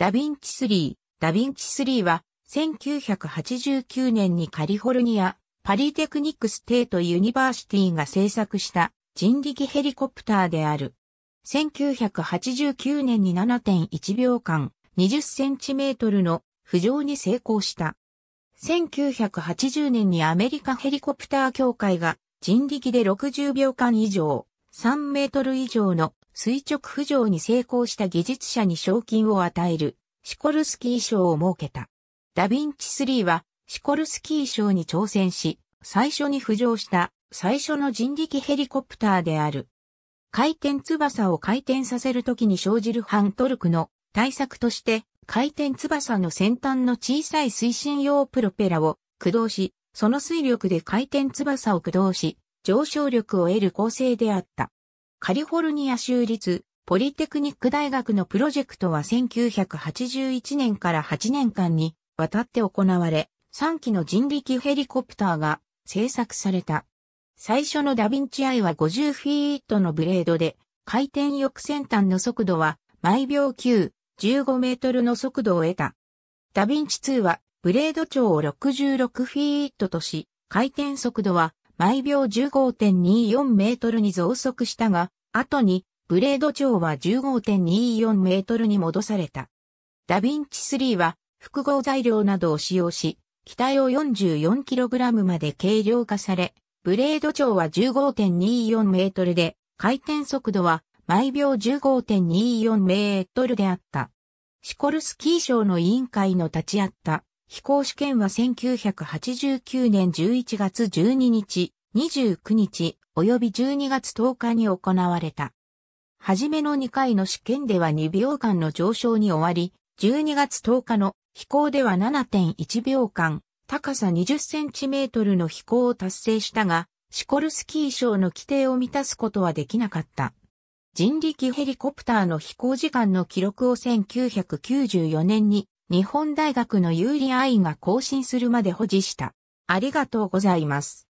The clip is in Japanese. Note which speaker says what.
Speaker 1: ダヴィンチ3、ダヴィンチ3は、1989年にカリフォルニア、パリテクニックステートユニバーシティが制作した人力ヘリコプターである。1989年に7.1秒間、20センチメートルの浮上に成功した。1980年にアメリカヘリコプター協会が人力で60秒間以上、3メートル以上の垂直浮上に成功した技術者に賞金を与えるシコルスキー賞を設けた。ダヴィンチ3はシコルスキー賞に挑戦し、最初に浮上した最初の人力ヘリコプターである。回転翼を回転させるときに生じる反トルクの対策として回転翼の先端の小さい推進用プロペラを駆動し、その推力で回転翼を駆動し、上昇力を得る構成であった。カリフォルニア州立ポリテクニック大学のプロジェクトは1981年から8年間にわたって行われ、3機の人力ヘリコプターが製作された。最初のダヴィンチアイは50フィートのブレードで、回転翼先端の速度は毎秒9、15メートルの速度を得た。ダヴィンチ2はブレード長を66フィートとし、回転速度は毎秒15.24メートルに増速したが、後にブレード長は15.24メートルに戻された。ダヴィンチ3は複合材料などを使用し、機体を 44kg まで軽量化され、ブレード長は15.24メートルで、回転速度は毎秒15.24メートルであった。シコルスキー賞の委員会の立ち会った飛行試験は1989年11月12日、29日、及び12月10日に行われた。はじめの2回の試験では2秒間の上昇に終わり、12月10日の飛行では7.1秒間、高さ20センチメートルの飛行を達成したが、シコルスキー賞の規定を満たすことはできなかった。人力ヘリコプターの飛行時間の記録を1994年に日本大学の有利愛が更新するまで保持した。ありがとうございます。